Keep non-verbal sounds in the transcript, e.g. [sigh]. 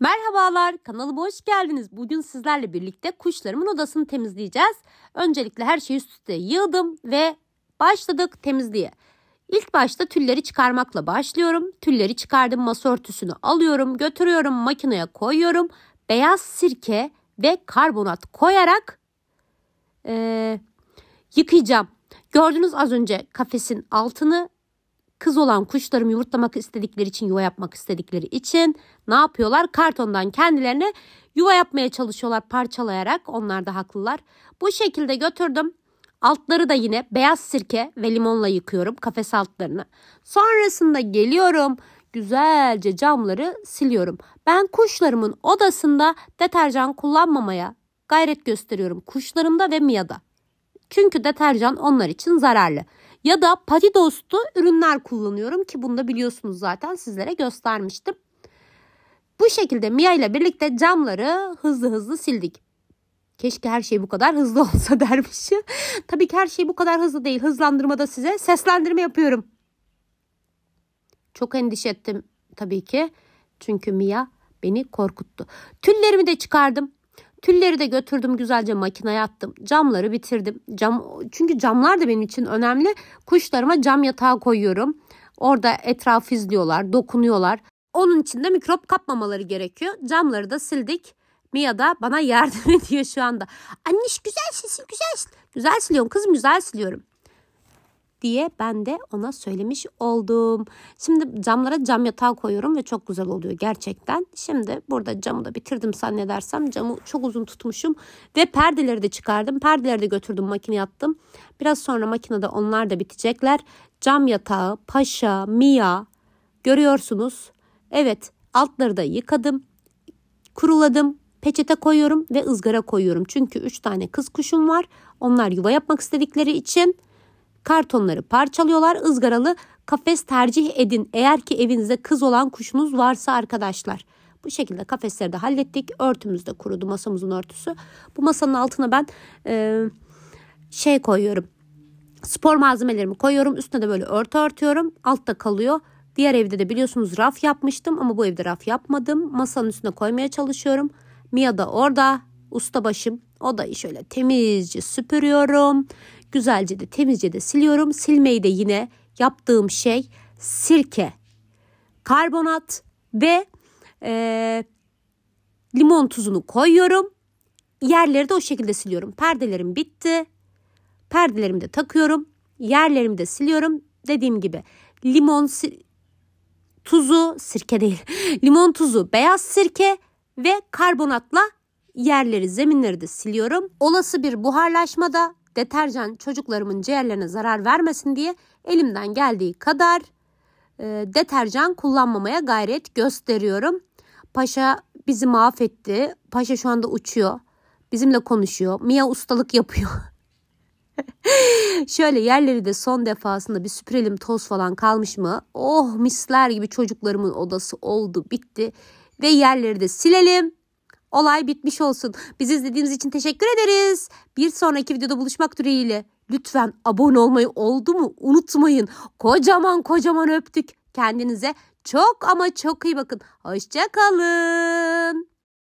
Merhabalar, kanalıma hoş geldiniz. Bugün sizlerle birlikte kuşlarımın odasını temizleyeceğiz. Öncelikle her şeyi üst üste yığdım ve başladık temizliğe. İlk başta tülleri çıkarmakla başlıyorum. Tülleri çıkardım, masa örtüsünü alıyorum, götürüyorum, makineye koyuyorum. Beyaz sirke ve karbonat koyarak e, yıkayacağım. Gördünüz az önce kafesin altını kız olan kuşlarım yumurtlamak istedikleri için yuva yapmak istedikleri için ne yapıyorlar? Kartondan kendilerine yuva yapmaya çalışıyorlar parçalayarak. Onlar da haklılar. Bu şekilde götürdüm. Altları da yine beyaz sirke ve limonla yıkıyorum kafes altlarını. Sonrasında geliyorum güzelce camları siliyorum. Ben kuşlarımın odasında deterjan kullanmamaya gayret gösteriyorum kuşlarımda ve Mia'da. Çünkü deterjan onlar için zararlı. Ya da Patidos'ta ürünler kullanıyorum ki bunu da biliyorsunuz zaten sizlere göstermiştim. Bu şekilde Mia ile birlikte camları hızlı hızlı sildik. Keşke her şey bu kadar hızlı [laughs] olsa dermişim. Tabii ki her şey bu kadar hızlı değil. Hızlandırmada size seslendirme yapıyorum. Çok endişe ettim tabii ki. Çünkü Mia beni korkuttu. Tüllerimi de çıkardım. Tülleri de götürdüm güzelce makineye attım. Camları bitirdim. Cam, çünkü camlar da benim için önemli. Kuşlarıma cam yatağı koyuyorum. Orada etrafı izliyorlar, dokunuyorlar. Onun için de mikrop kapmamaları gerekiyor. Camları da sildik. Mia da bana [laughs] yardım ediyor şu anda. Anniş güzel sesin güzel. Güzel siliyorum kızım güzel siliyorum diye ben de ona söylemiş oldum. Şimdi camlara cam yatağı koyuyorum ve çok güzel oluyor gerçekten. Şimdi burada camı da bitirdim zannedersem. Camı çok uzun tutmuşum ve perdeleri de çıkardım. Perdeleri de götürdüm makineye attım. Biraz sonra makinede onlar da bitecekler. Cam yatağı, paşa, mia görüyorsunuz. Evet altları da yıkadım. Kuruladım, peçete koyuyorum ve ızgara koyuyorum. Çünkü 3 tane kız kuşum var. Onlar yuva yapmak istedikleri için Kartonları parçalıyorlar. ızgaralı kafes tercih edin. Eğer ki evinizde kız olan kuşunuz varsa arkadaşlar. Bu şekilde kafesleri de hallettik. Örtümüz de kurudu masamızın örtüsü. Bu masanın altına ben e, şey koyuyorum. Spor malzemelerimi koyuyorum. Üstüne de böyle örtü örtüyorum. Altta kalıyor. Diğer evde de biliyorsunuz raf yapmıştım ama bu evde raf yapmadım. Masanın üstüne koymaya çalışıyorum. Mia da orada. Ustabaşım. Odayı şöyle temizce süpürüyorum. Güzelce de temizce de siliyorum. Silmeyi de yine yaptığım şey sirke, karbonat ve e, limon tuzunu koyuyorum. Yerleri de o şekilde siliyorum. Perdelerim bitti. Perdelerimi de takıyorum. Yerlerimi de siliyorum. Dediğim gibi limon si tuzu, sirke değil. [laughs] limon tuzu, beyaz sirke ve karbonatla yerleri, zeminleri de siliyorum. Olası bir buharlaşmada deterjan çocuklarımın ciğerlerine zarar vermesin diye elimden geldiği kadar e, deterjan kullanmamaya gayret gösteriyorum. Paşa bizi mahvetti. Paşa şu anda uçuyor. Bizimle konuşuyor. Mia ustalık yapıyor. [laughs] Şöyle yerleri de son defasında bir süpürelim toz falan kalmış mı? Oh misler gibi çocuklarımın odası oldu bitti. Ve yerleri de silelim. Olay bitmiş olsun. Bizi izlediğiniz için teşekkür ederiz. Bir sonraki videoda buluşmak dileğiyle. Lütfen abone olmayı oldu mu unutmayın. Kocaman kocaman öptük. Kendinize çok ama çok iyi bakın. Hoşçakalın.